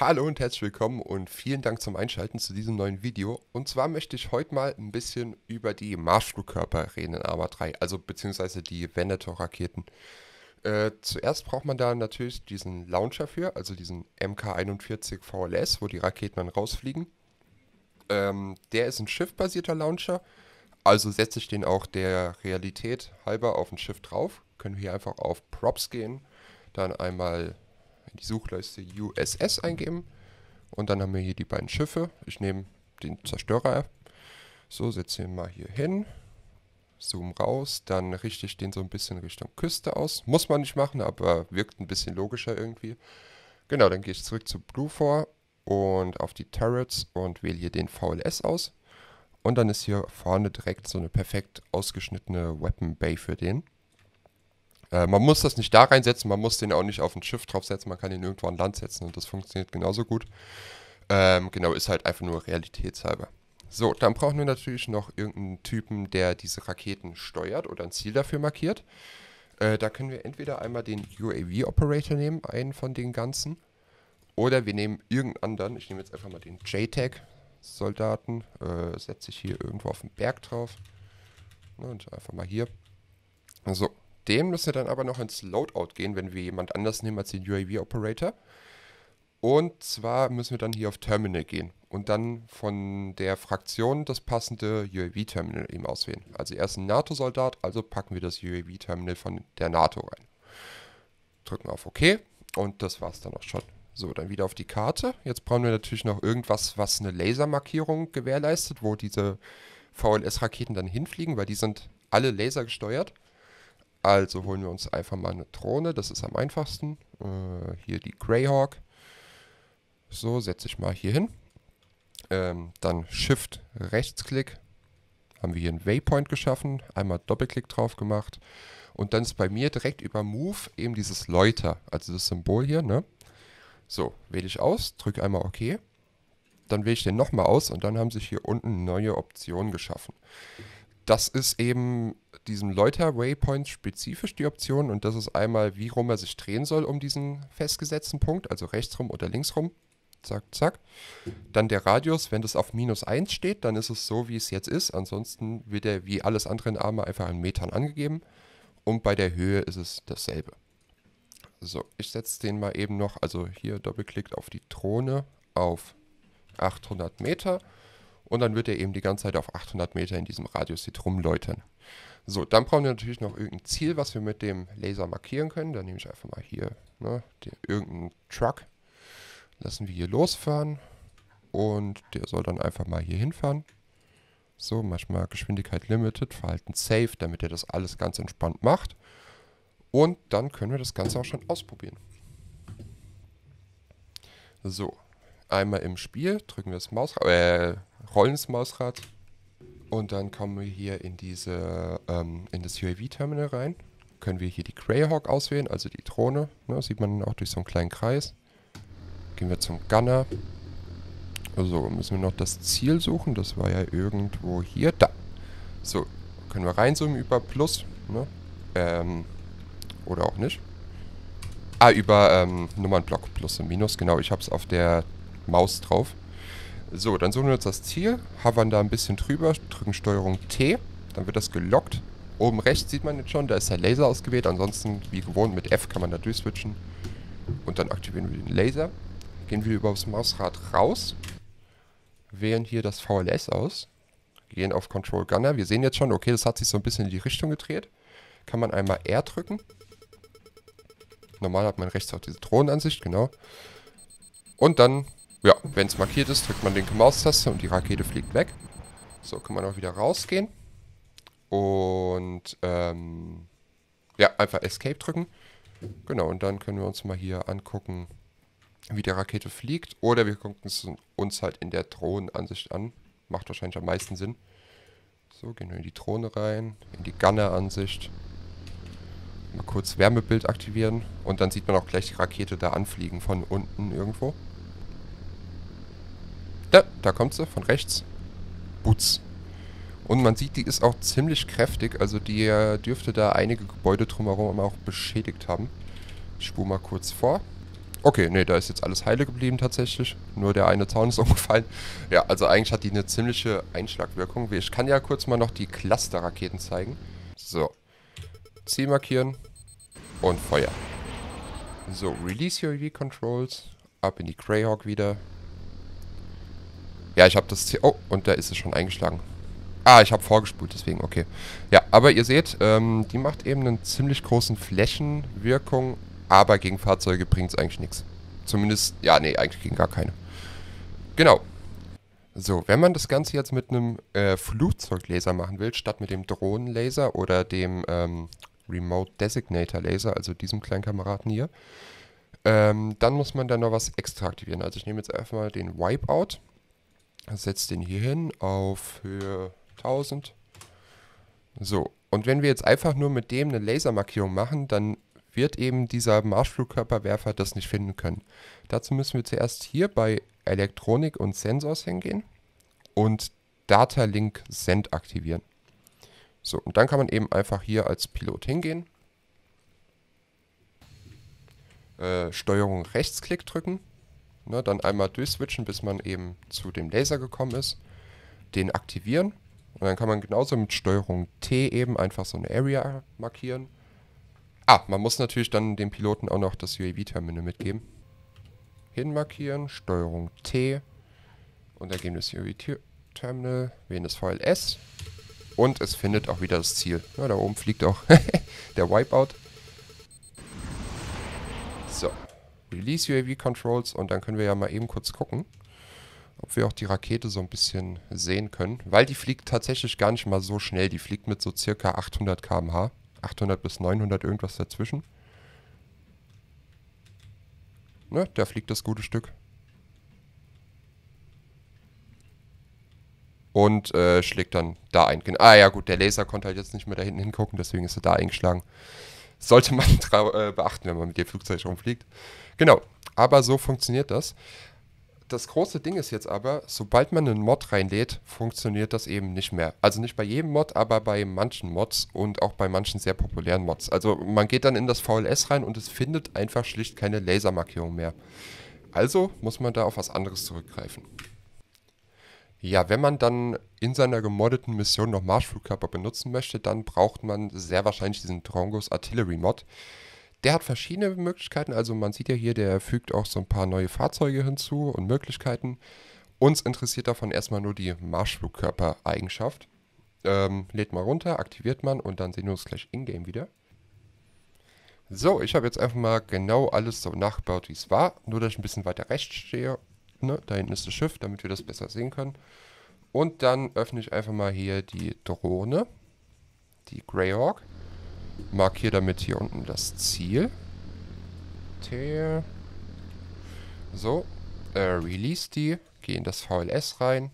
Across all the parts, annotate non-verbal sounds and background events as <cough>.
Hallo und herzlich willkommen und vielen Dank zum Einschalten zu diesem neuen Video. Und zwar möchte ich heute mal ein bisschen über die Marschflugkörper reden in Arma 3, also beziehungsweise die Venator-Raketen. Äh, zuerst braucht man da natürlich diesen Launcher für, also diesen MK41 VLS, wo die Raketen dann rausfliegen. Ähm, der ist ein schiffbasierter Launcher, also setze ich den auch der Realität halber auf ein Schiff drauf. Können wir hier einfach auf Props gehen, dann einmal in die Suchleiste USS eingeben. Und dann haben wir hier die beiden Schiffe. Ich nehme den Zerstörer. So, setze ihn mal hier hin. Zoom raus. Dann richte ich den so ein bisschen Richtung Küste aus. Muss man nicht machen, aber wirkt ein bisschen logischer irgendwie. Genau, dann gehe ich zurück zu Bluefor und auf die Turrets und wähle hier den VLS aus. Und dann ist hier vorne direkt so eine perfekt ausgeschnittene Weapon Bay für den. Äh, man muss das nicht da reinsetzen, man muss den auch nicht auf ein Schiff draufsetzen, man kann ihn irgendwo an Land setzen und das funktioniert genauso gut. Ähm, genau, ist halt einfach nur realitätshalber. So, dann brauchen wir natürlich noch irgendeinen Typen, der diese Raketen steuert oder ein Ziel dafür markiert. Äh, da können wir entweder einmal den UAV-Operator nehmen, einen von den ganzen, oder wir nehmen irgendeinen anderen. Ich nehme jetzt einfach mal den JTAG-Soldaten, äh, setze ich hier irgendwo auf den Berg drauf ne, und einfach mal hier. So, dem müssen wir dann aber noch ins Loadout gehen, wenn wir jemand anders nehmen als den UAV-Operator. Und zwar müssen wir dann hier auf Terminal gehen und dann von der Fraktion das passende UAV-Terminal eben auswählen. Also er ist ein NATO-Soldat, also packen wir das UAV-Terminal von der NATO rein. Drücken auf OK und das war's dann auch schon. So, dann wieder auf die Karte. Jetzt brauchen wir natürlich noch irgendwas, was eine Lasermarkierung gewährleistet, wo diese VLS-Raketen dann hinfliegen, weil die sind alle lasergesteuert. Also holen wir uns einfach mal eine Drohne, das ist am einfachsten. Äh, hier die Greyhawk. So, setze ich mal hier hin. Ähm, dann Shift, Rechtsklick. Haben wir hier einen Waypoint geschaffen, einmal Doppelklick drauf gemacht. Und dann ist bei mir direkt über Move eben dieses Läuter, also das Symbol hier, ne? So, wähle ich aus, drücke einmal OK. Dann wähle ich den nochmal aus und dann haben sich hier unten neue Optionen geschaffen das ist eben diesem Leuter Waypoint spezifisch die Option und das ist einmal, wie rum er sich drehen soll um diesen festgesetzten Punkt, also rechts rum oder links rum. Zack, zack. Dann der Radius, wenn das auf minus 1 steht, dann ist es so, wie es jetzt ist. Ansonsten wird er wie alles andere in Arme einfach in Metern angegeben. Und bei der Höhe ist es dasselbe. So, ich setze den mal eben noch, also hier doppelklickt auf die Drohne auf 800 Meter. Und dann wird er eben die ganze Zeit auf 800 Meter in diesem Radius hier rumläutern. So, dann brauchen wir natürlich noch irgendein Ziel, was wir mit dem Laser markieren können. Dann nehme ich einfach mal hier ne, den, irgendeinen Truck. Lassen wir hier losfahren. Und der soll dann einfach mal hier hinfahren. So, manchmal Geschwindigkeit limited, Verhalten safe, damit er das alles ganz entspannt macht. Und dann können wir das Ganze auch schon ausprobieren. So, einmal im Spiel, drücken wir das Mausrad, äh, rollen das Mausrad und dann kommen wir hier in diese, ähm, in das UAV-Terminal rein. Können wir hier die Greyhawk auswählen, also die Drohne, ne, sieht man auch durch so einen kleinen Kreis. Gehen wir zum Gunner. Also müssen wir noch das Ziel suchen, das war ja irgendwo hier, da. So, können wir reinzoomen über Plus, ne, ähm, oder auch nicht. Ah, über ähm, Nummernblock Plus und Minus, genau. Ich habe es auf der Maus drauf. So, dann suchen wir uns das Ziel, hovern da ein bisschen drüber, drücken Steuerung T, dann wird das gelockt. Oben rechts sieht man jetzt schon, da ist der Laser ausgewählt, ansonsten wie gewohnt mit F kann man da durchswitchen. Und dann aktivieren wir den Laser, gehen wir über das Mausrad raus, wählen hier das VLS aus, gehen auf Control Gunner. Wir sehen jetzt schon, okay, das hat sich so ein bisschen in die Richtung gedreht. Kann man einmal R drücken. Normal hat man rechts auch diese Drohnenansicht, genau. Und dann ja, wenn es markiert ist, drückt man den Maustaste und die Rakete fliegt weg. So, kann man auch wieder rausgehen. Und, ähm, ja, einfach Escape drücken. Genau, und dann können wir uns mal hier angucken, wie die Rakete fliegt. Oder wir gucken es uns halt in der Drohnenansicht an. Macht wahrscheinlich am meisten Sinn. So, gehen wir in die Drohne rein, in die Gunner-Ansicht. Mal kurz Wärmebild aktivieren und dann sieht man auch gleich die Rakete da anfliegen von unten irgendwo. Da, da kommt sie, von rechts. Butz. Und man sieht, die ist auch ziemlich kräftig, also die äh, dürfte da einige Gebäude drumherum auch beschädigt haben. Ich spule mal kurz vor. Okay, nee, da ist jetzt alles heile geblieben tatsächlich. Nur der eine Zaun ist <laughs> umgefallen. Ja, also eigentlich hat die eine ziemliche Einschlagwirkung. Ich kann ja kurz mal noch die Cluster-Raketen zeigen. So. Ziel markieren. Und Feuer. So, Release your EV Controls. Ab in die Greyhawk wieder. Ja, ich habe das hier. Oh, und da ist es schon eingeschlagen. Ah, ich habe vorgespult, deswegen, okay. Ja, aber ihr seht, ähm, die macht eben einen ziemlich großen Flächenwirkung, aber gegen Fahrzeuge bringt es eigentlich nichts. Zumindest, ja, nee, eigentlich gegen gar keine. Genau. So, wenn man das Ganze jetzt mit einem äh, Flugzeuglaser machen will, statt mit dem Drohnenlaser oder dem ähm, Remote Designator Laser, also diesem kleinen Kameraden hier, ähm, dann muss man da noch was extra aktivieren. Also ich nehme jetzt einfach mal den Wipeout setze den hier hin auf Höhe 1000. So, und wenn wir jetzt einfach nur mit dem eine Lasermarkierung machen, dann wird eben dieser Marschflugkörperwerfer das nicht finden können. Dazu müssen wir zuerst hier bei Elektronik und Sensors hingehen und Data Link Send aktivieren. So, und dann kann man eben einfach hier als Pilot hingehen, äh, Steuerung Rechtsklick drücken Ne, dann einmal durchswitchen, bis man eben zu dem Laser gekommen ist. Den aktivieren. Und dann kann man genauso mit Steuerung T eben einfach so eine Area markieren. Ah, man muss natürlich dann dem Piloten auch noch das UAV-Terminal mitgeben. Hinmarkieren, Steuerung T. Und dann gehen wir das UAV-Terminal, wählen das VLS. Und es findet auch wieder das Ziel. Ja, da oben fliegt auch <laughs> der Wipeout. So, Release UAV Controls und dann können wir ja mal eben kurz gucken, ob wir auch die Rakete so ein bisschen sehen können, weil die fliegt tatsächlich gar nicht mal so schnell. Die fliegt mit so circa 800 km/h, 800 bis 900 irgendwas dazwischen. Ne, da fliegt das gute Stück. und äh, schlägt dann da ein. Ah ja, gut, der Laser konnte halt jetzt nicht mehr da hinten hingucken, deswegen ist er da eingeschlagen sollte man <laughs> äh, beachten, wenn man mit dem Flugzeug rumfliegt. Genau, aber so funktioniert das. Das große Ding ist jetzt aber, sobald man einen Mod reinlädt, funktioniert das eben nicht mehr. Also nicht bei jedem Mod, aber bei manchen Mods und auch bei manchen sehr populären Mods. Also man geht dann in das VLS rein und es findet einfach schlicht keine Lasermarkierung mehr. Also muss man da auf was anderes zurückgreifen. Ja, wenn man dann in seiner gemoddeten Mission noch Marschflugkörper benutzen möchte, dann braucht man sehr wahrscheinlich diesen Drongos Artillery Mod. Der hat verschiedene Möglichkeiten, also man sieht ja hier, der fügt auch so ein paar neue Fahrzeuge hinzu und Möglichkeiten. Uns interessiert davon erstmal nur die Marschflugkörper-Eigenschaft. Ähm, lädt mal runter, aktiviert man und dann sehen wir uns gleich in-game wieder. So, ich habe jetzt einfach mal genau alles so nachgebaut, wie es war, nur dass ich ein bisschen weiter rechts stehe Ne? Da hinten ist das Schiff, damit wir das besser sehen können. Und dann öffne ich einfach mal hier die Drohne. Die Greyhawk. Markiere damit hier unten das Ziel. T. So. Äh, release die. Gehe in das VLS rein.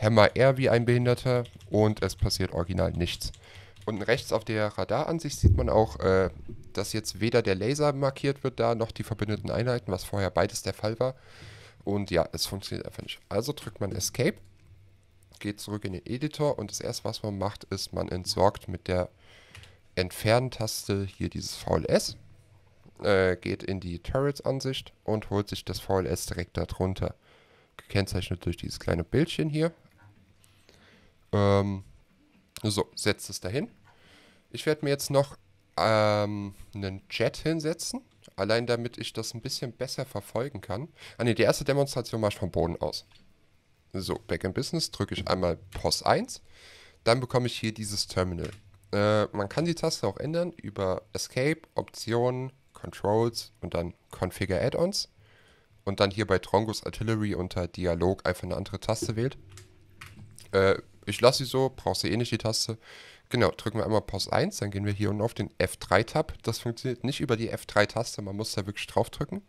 Hammer R wie ein Behinderter. Und es passiert original nichts. Unten rechts auf der Radaransicht sieht man auch, äh, dass jetzt weder der Laser markiert wird da, noch die verbündeten Einheiten, was vorher beides der Fall war. Und ja, es funktioniert einfach nicht. Also drückt man Escape, geht zurück in den Editor und das erste, was man macht, ist, man entsorgt mit der Entfernen-Taste hier dieses VLS, äh, geht in die Turrets-Ansicht und holt sich das VLS direkt darunter. Gekennzeichnet durch dieses kleine Bildchen hier. Ähm, so, setzt es dahin. Ich werde mir jetzt noch ähm, einen Jet hinsetzen Allein damit ich das ein bisschen besser verfolgen kann. Ah ne, die erste Demonstration mache ich vom Boden aus. So, Back in Business drücke ich einmal POS 1. Dann bekomme ich hier dieses Terminal. Äh, man kann die Taste auch ändern über Escape, Optionen, Controls und dann Configure Add-ons. Und dann hier bei Trongos Artillery unter Dialog einfach eine andere Taste wählt. Äh, ich lasse sie so, brauche sie eh nicht die Taste. Genau, drücken wir einmal Pause 1, dann gehen wir hier unten auf den F3-Tab. Das funktioniert nicht über die F3-Taste, man muss da wirklich drauf drücken.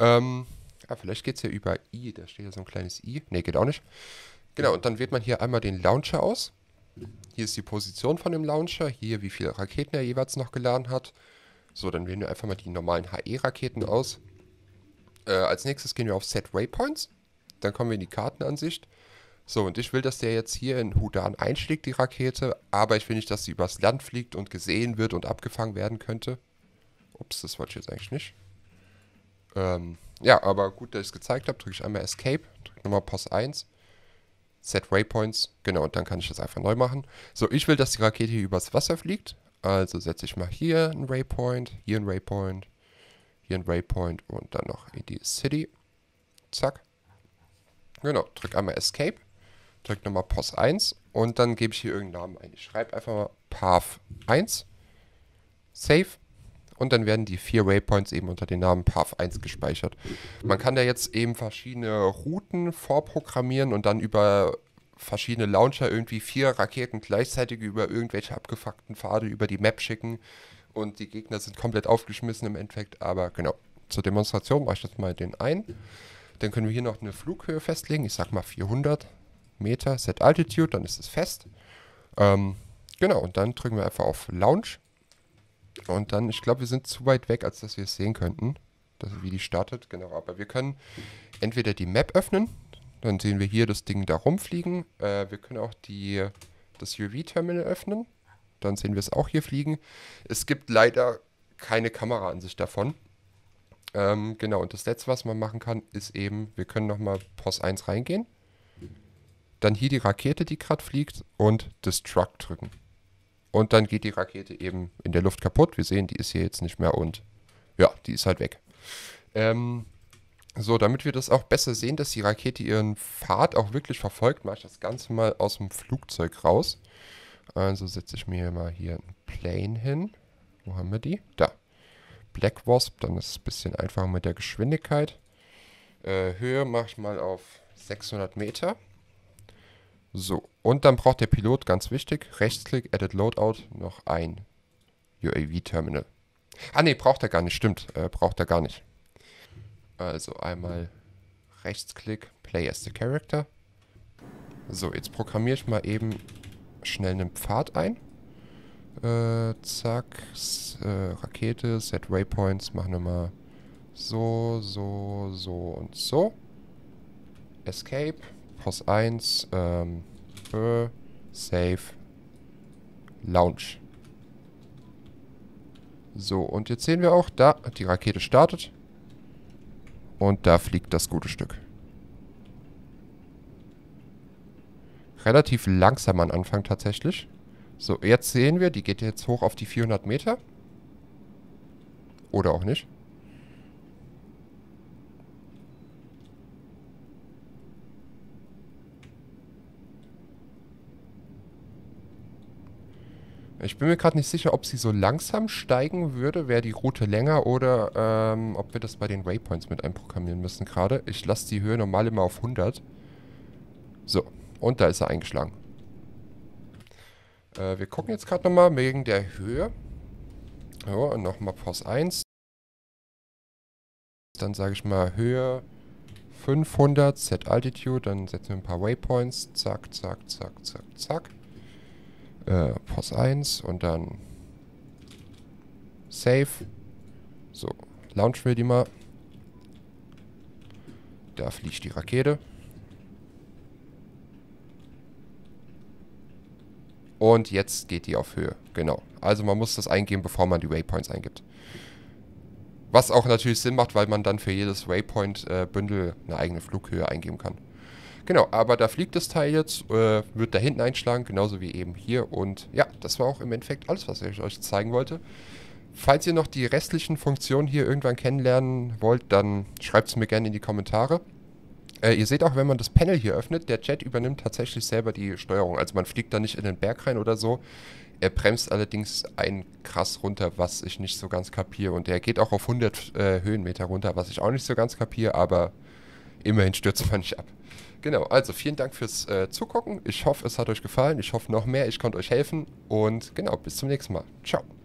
Ähm, ah, vielleicht geht es ja über I, da steht ja so ein kleines I. Ne, geht auch nicht. Genau, und dann wählt man hier einmal den Launcher aus. Hier ist die Position von dem Launcher, hier wie viele Raketen er jeweils noch geladen hat. So, dann wählen wir einfach mal die normalen HE-Raketen aus. Äh, als nächstes gehen wir auf Set Waypoints. Dann kommen wir in die Kartenansicht. So, und ich will, dass der jetzt hier in Hudan einschlägt, die Rakete, aber ich will nicht, dass sie übers Land fliegt und gesehen wird und abgefangen werden könnte. Ups, das wollte ich jetzt eigentlich nicht. Ähm, ja, aber gut, dass ich es gezeigt habe, drücke ich einmal Escape, drücke nochmal POS 1, Set Waypoints, genau, und dann kann ich das einfach neu machen. So, ich will, dass die Rakete hier übers Wasser fliegt, also setze ich mal hier einen Waypoint, hier einen Waypoint, hier einen Waypoint und dann noch in die City. Zack. Genau, drücke einmal Escape drücke nochmal POS 1 und dann gebe ich hier irgendeinen Namen ein. Ich schreibe einfach mal Path 1, Save und dann werden die vier Waypoints eben unter dem Namen Path 1 gespeichert. Man kann da jetzt eben verschiedene Routen vorprogrammieren und dann über verschiedene Launcher irgendwie vier Raketen gleichzeitig über irgendwelche abgefuckten Pfade über die Map schicken und die Gegner sind komplett aufgeschmissen im Endeffekt, aber genau. Zur Demonstration mache ich jetzt mal den ein. Dann können wir hier noch eine Flughöhe festlegen. Ich sag mal 400. Meter, Set Altitude, dann ist es fest. Ähm, genau, und dann drücken wir einfach auf Launch. Und dann, ich glaube, wir sind zu weit weg, als dass wir es sehen könnten, dass, wie die startet. Genau, aber wir können entweder die Map öffnen, dann sehen wir hier das Ding da rumfliegen. Äh, wir können auch die, das UV-Terminal öffnen, dann sehen wir es auch hier fliegen. Es gibt leider keine Kamera an sich davon. Ähm, genau, und das letzte, was man machen kann, ist eben, wir können nochmal POS 1 reingehen dann hier die Rakete, die gerade fliegt, und Destruct drücken. Und dann geht die Rakete eben in der Luft kaputt. Wir sehen, die ist hier jetzt nicht mehr und ja, die ist halt weg. Ähm, so, damit wir das auch besser sehen, dass die Rakete ihren Pfad auch wirklich verfolgt, mache ich das Ganze mal aus dem Flugzeug raus. Also setze ich mir mal hier ein Plane hin. Wo haben wir die? Da. Black Wasp, dann ist es ein bisschen einfacher mit der Geschwindigkeit. Äh, Höhe mache ich mal auf 600 Meter. So, und dann braucht der Pilot, ganz wichtig, Rechtsklick, Edit Loadout, noch ein UAV-Terminal. Ah ne, braucht er gar nicht, stimmt, äh, braucht er gar nicht. Also einmal Rechtsklick, Play as the Character. So, jetzt programmiere ich mal eben schnell einen Pfad ein. Äh, zack, äh, Rakete, Set Waypoints, machen wir mal so, so, so und so. Escape. Post 1, ähm, äh, Safe, Launch. So, und jetzt sehen wir auch, da die Rakete startet. Und da fliegt das gute Stück. Relativ langsam am Anfang tatsächlich. So, jetzt sehen wir, die geht jetzt hoch auf die 400 Meter. Oder auch nicht. Ich bin mir gerade nicht sicher, ob sie so langsam steigen würde, wäre die Route länger oder ähm, ob wir das bei den Waypoints mit einprogrammieren müssen gerade. Ich lasse die Höhe normal immer auf 100. So, und da ist er eingeschlagen. Äh, wir gucken jetzt gerade nochmal wegen der Höhe. So, und nochmal Pause 1. Dann sage ich mal Höhe 500, Set Altitude, dann setzen wir ein paar Waypoints. Zack, zack, zack, zack, zack. Äh, Pos 1 und dann Save. So, Launch wir die mal. Da fliegt die Rakete. Und jetzt geht die auf Höhe. Genau. Also man muss das eingeben, bevor man die Waypoints eingibt. Was auch natürlich Sinn macht, weil man dann für jedes Waypoint-Bündel äh, eine eigene Flughöhe eingeben kann. Genau, aber da fliegt das Teil jetzt, äh, wird da hinten einschlagen, genauso wie eben hier. Und ja, das war auch im Endeffekt alles, was ich euch zeigen wollte. Falls ihr noch die restlichen Funktionen hier irgendwann kennenlernen wollt, dann schreibt es mir gerne in die Kommentare. Äh, ihr seht auch, wenn man das Panel hier öffnet, der Jet übernimmt tatsächlich selber die Steuerung. Also man fliegt da nicht in den Berg rein oder so. Er bremst allerdings ein krass runter, was ich nicht so ganz kapiere. Und er geht auch auf 100 äh, Höhenmeter runter, was ich auch nicht so ganz kapiere. Aber immerhin stürzt man nicht ab. Genau, also vielen Dank fürs äh, Zugucken. Ich hoffe, es hat euch gefallen. Ich hoffe noch mehr. Ich konnte euch helfen. Und genau, bis zum nächsten Mal. Ciao.